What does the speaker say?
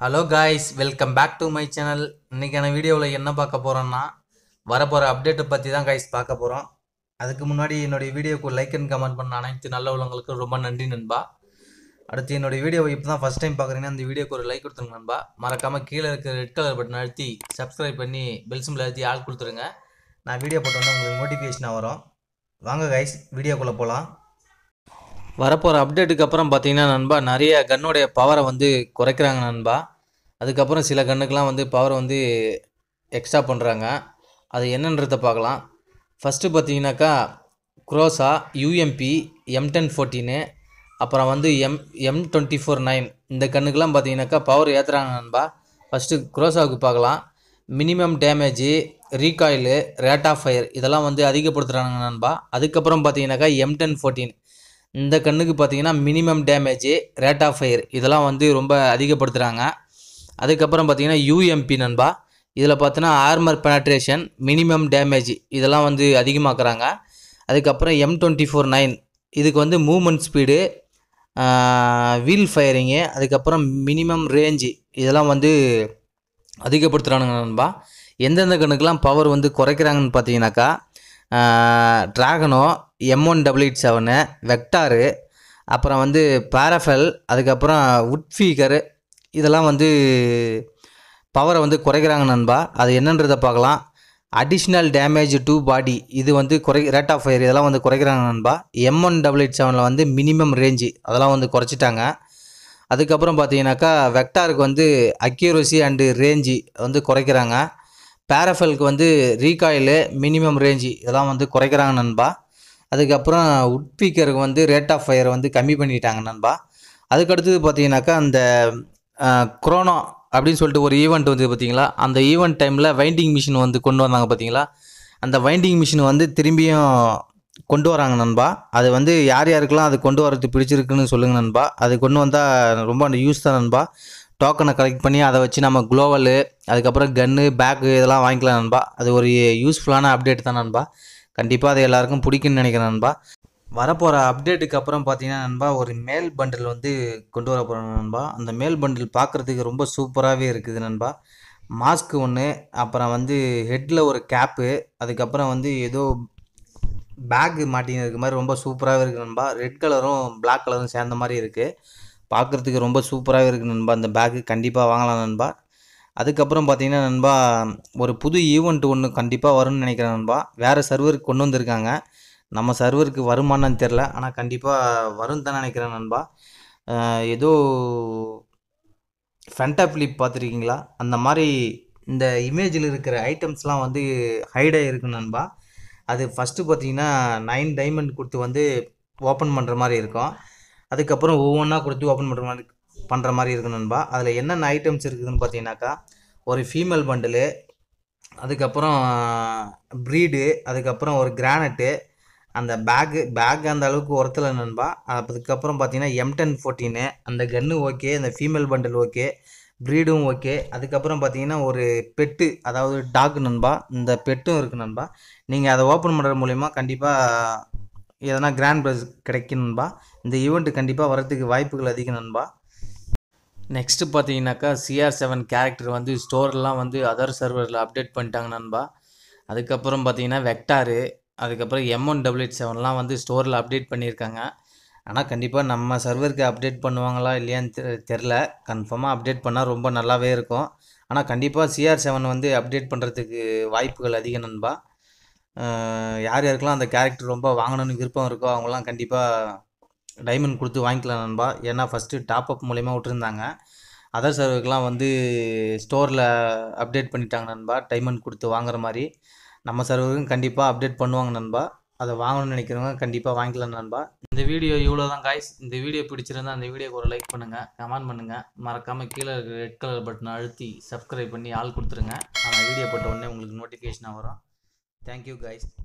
hello guys welcome back to my channel இன்றைக்கான வீடியோவில் என்ன பார்க்க போகிறோன்னா வரப்போகிற அப்டேட்டை பற்றி தான் காய்ஸ் பார்க்க போகிறோம் அதுக்கு முன்னாடி என்னுடைய வீடியோக்கு லைக் அண்ட் கமெண்ட் பண்ண அனைத்து நல்ல உள்ளவங்களுக்கு ரொம்ப நன்றி நண்பா அடுத்து என்னுடைய வீடியோ இப்போ தான் ஃபஸ்ட் டைம் பார்க்குறீங்கன்னா அந்த வீடியோக்கு ஒரு லைக் கொடுத்துருங்க நண்பா மறக்காமல் கீழே இருக்கிற ரெட் கலர் பட்டன் அழுத்தி சப்ஸ்கிரைப் பண்ணி பெல்சிம்பில் அழுத்தி ஆள் கொடுத்துருங்க நான் வீடியோ போட்டோன்னே உங்களுக்கு நோட்டிஃபிகேஷனாக வரும் வாங்க காய்ஸ் வீடியோக்குள்ளே போகலாம் வரப்போகிற அப்டேட்டுக்கு அப்புறம் பார்த்திங்கன்னா நண்பா நிறைய கன்னுடைய பவரை வந்து குறைக்கிறாங்க நண்பா அதுக்கப்புறம் சில கண்ணுக்கெலாம் வந்து பவர் வந்து எக்ஸ்ட்ரா பண்ணுறாங்க அது என்னன்றத பார்க்கலாம் ஃபஸ்ட்டு பார்த்தீங்கன்னாக்கா Groza UMP M ten fourteen அப்புறம் வந்து M M twenty four nine இந்த கண்ணுக்கெலாம் பார்த்தீங்கன்னாக்கா பவர் ஏற்றுறாங்க நண்பா ஃபஸ்ட்டு குரோசாவுக்கு பார்க்கலாம் minimum damage recoil rate of fire இதெல்லாம் வந்து அதிகப்படுத்துகிறாங்க நண்பா அதுக்கப்புறம் பார்த்தீங்கன்னாக்கா எம் டென் ஃபோர்டீன் இந்த கண்ணுக்கு பார்த்தீங்கன்னா minimum damage rate of fire இதெல்லாம் வந்து ரொம்ப அதிகப்படுத்துகிறாங்க அதுக்கப்புறம் பார்த்தீங்கன்னா யூஎம்பி நண்பா இதில் பார்த்தோன்னா ஆர்மர் பெனட்ரேஷன் மினிமம் டேமேஜ் இதெல்லாம் வந்து அதிகமாக்குறாங்க அதுக்கப்புறம் எம் டுவெண்ட்டி ஃபோர் நைன் இதுக்கு வந்து மூமெண்ட் ஸ்பீடு வீல் ஃபயரிங்கு அதுக்கப்புறம் மினிமம் ரேஞ்சு இதெல்லாம் வந்து அதிகப்படுத்துகிறானுங்க நண்பா எந்தெந்த கண்ணுக்கெலாம் பவர் வந்து குறைக்கிறாங்கன்னு பார்த்தீங்கன்னாக்கா Dragunov M one double eight seven vector அப்புறம் வந்து பேரஃபெல் அதுக்கப்புறம் உட் ஃபீகரு இதெல்லாம் வந்து பவரை வந்து குறைக்கிறாங்க நண்பா அது என்னன்றதை பார்க்கலாம் அடிஷ்னல் டேமேஜ் டு பாடி இது வந்து குறை ரேட் ஆஃப் ஃபயர் இதெல்லாம் வந்து குறைக்கிறாங்க நண்பா எம் ஒன் டபுள் எயிட் செவனில் வந்து மினிமம் ரேஞ்சு அதெல்லாம் வந்து குறைச்சிட்டாங்க அதுக்கப்புறம் பார்த்தீங்கன்னாக்கா வெக்டாருக்கு வந்து அக்யூரசி அண்டு ரேஞ்சு வந்து குறைக்கிறாங்க பேரஃபெல்க்கு வந்து ரீகாயிலு மினிமம் ரேஞ்சு இதெல்லாம் வந்து குறைக்கிறாங்க நண்பா அதுக்கப்புறம் உட் ஸ்பீக்கருக்கு வந்து ரேட் ஆஃப் ஃபயர் வந்து கம்மி பண்ணிட்டாங்க நண்பா அதுக்கடுத்தது பார்த்தீங்கன்னாக்கா அந்த குரோனோ அப்படின்னு சொல்லிட்டு ஒரு ஈவெண்ட் வந்து பார்த்தீங்களா அந்த ஈவெண்ட் டைமில் வைண்டிங் மிஷின் வந்து கொண்டு வந்தாங்க பார்த்தீங்களா அந்த வைண்டிங் மிஷின் வந்து திரும்பியும் கொண்டு வராங்க நண்பா அது வந்து யார் யாருக்கெல்லாம் அது கொண்டு வரது பிடிச்சிருக்குன்னு சொல்லுங்கள் நண்பா அது கொண்டு வந்தால் ரொம்ப யூஸ் தான் நண்பா டோக்கனை கலெக்ட் பண்ணி அதை வச்சு நம்ம குளோவலு அதுக்கப்புறம் கன்னு பேக்கு இதெல்லாம் வாங்கிக்கலாம் நண்பா அது ஒரு யூஸ்ஃபுல்லான அப்டேட் தான் நண்பா கண்டிப்பாக அது எல்லாருக்கும் பிடிக்குன்னு நினைக்கிறேன் நண்பா வரப்போகிற அப்டேட்டுக்கு அப்புறம் பார்த்தீங்கன்னா நண்பா ஒரு மேல் பண்டில் வந்து கொண்டு வர போகிறோம் நண்பா அந்த மேல் பண்டில் பார்க்குறதுக்கு ரொம்ப சூப்பராகவே இருக்குது நண்பா மாஸ்க் ஒன்று அப்புறம் வந்து ஹெட்டில் ஒரு கேப்பு அதுக்கப்புறம் வந்து ஏதோ பேக்கு மாட்டின்னு இருக்கிற மாதிரி ரொம்ப சூப்பராகவே இருக்குது நண்பா ரெட் கலரும் பிளாக் கலரும் சேர்ந்த மாதிரி இருக்குது பார்க்குறதுக்கு ரொம்ப சூப்பராகவே இருக்குது நண்பா அந்த பேக்கு கண்டிப்பாக வாங்கலாம் நண்பா அதுக்கப்புறம் பார்த்தீங்கன்னா நண்பா ஒரு புது ஈவெண்ட் ஒன்று கண்டிப்பாக வரும்னு நினைக்கிறேன் நண்பா வேறு சர்வருக்கு கொண்டு வந்திருக்காங்க நம்ம சர்வருக்கு வருமானன்னு தெரில ஆனால் கண்டிப்பாக வரும் தான் நினைக்கிறேன் நண்பா ஏதோ ஃபென்டா ஃபிளிப் பார்த்துருக்கீங்களா அந்த மாதிரி இந்த இமேஜில் இருக்கிற ஐட்டம்ஸ்லாம் வந்து ஹைடாக இருக்கும் நண்பா அது ஃபஸ்ட்டு பார்த்தீங்கன்னா நைன் டைமண்ட் கொடுத்து வந்து ஓப்பன் பண்ணுற மாதிரி இருக்கும் அதுக்கப்புறம் ஒவ்வொன்றா கொடுத்து ஓப்பன் பண்ணுற மாதிரி பண்ணுற மாதிரி இருக்கணும்பா அதில் என்னென்ன ஐட்டம்ஸ் இருக்குதுன்னு பார்த்தீங்கன்னாக்கா ஒரு ஃபீமேல் பண்டிலு அதுக்கப்புறம் ப்ரீடு அதுக்கப்புறம் ஒரு கிரானட்டு அந்த பேக்கு பேக் அந்த அளவுக்கு உரத்தில் நண்பா அதுக்கப்புறம் பார்த்தீங்கன்னா எம் டென் ஃபோர்டீனு அந்த கன்னு ஓகே அந்த female bundle okay freedom okay அதுக்கப்புறம் பார்த்தீங்கன்னா ஒரு பெட்டு அதாவது டாக் நண்பா இந்த பெட்டும் இருக்குது நண்பா நீங்கள் அதை ஓப்பன் பண்ணுறது மூலிமா கண்டிப்பாக எதனா கிராண்ட் ப்ரைஸ் கிடைக்கும் நண்பா இந்த ஈவெண்ட்டு கண்டிப்பாக வரத்துக்கு வாய்ப்புகள் அதிகம் நண்பா நெக்ஸ்ட்டு பார்த்தீங்கன்னாக்கா சிஆர் செவன் கேரக்டர் வந்து ஸ்டோர்லாம் வந்து அதர் சர்வரில் அப்டேட் பண்ணிட்டாங்க நண்பா அதுக்கப்புறம் பார்த்தீங்கன்னா வெக்டாரு அதுக்கப்புறம் எம் ஒன் டபுள் எயிட் செவன்லாம் வந்து ஸ்டோரில் அப்டேட் பண்ணியிருக்காங்க ஆனால் கண்டிப்பாக நம்ம சர்வருக்கு அப்டேட் பண்ணுவாங்களா இல்லையான்னு தெ தெரில கன்ஃபார்மாக அப்டேட் பண்ணால் ரொம்ப நல்லாவே இருக்கும் ஆனால் கண்டிப்பாக சிஆர் செவன் வந்து அப்டேட் பண்ணுறதுக்கு வாய்ப்புகள் அதிகம் நண்பா யார் யாருக்கெல்லாம் அந்த கேரக்டர் ரொம்ப வாங்கணும்னு விருப்பம் இருக்கோ அவங்களாம் கண்டிப்பாக டைமண்ட் கொடுத்து வாங்கிக்கலாம் நண்பா ஏன்னா ஃபஸ்ட்டு டாப் அப் மூலயமா விட்டுருந்தாங்க அதர் சர்வருக்கெலாம் வந்து ஸ்டோரில் அப்டேட் பண்ணிட்டாங்க நண்பா டைமண்ட் கொடுத்து வாங்குற மாதிரி நம்ம சர்வருக்கும் கண்டிப்பாக அப்டேட் பண்ணுவாங்க நண்பா அதை வாங்கணும்னு நினைக்கிறவங்க கண்டிப்பாக வாங்கிக்கலாம் நண்பா இந்த வீடியோ இவ்வளோ தான் காய்ஸ் இந்த வீடியோ பிடிச்சிருந்தா அந்த வீடியோக்கு ஒரு லைக் பண்ணுங்கள் கமெண்ட் பண்ணுங்கள் மறக்காமல் கீழே இருக்கிற ரெட் கலர் பட்டனை அழுத்தி சப்ஸ்கிரைப் பண்ணி ஆள் கொடுத்துருங்க அந்த வீடியோ போட்ட உடனே உங்களுக்கு நோட்டிஃபிகேஷனாக வரும் தேங்க்யூ காய்ஸ்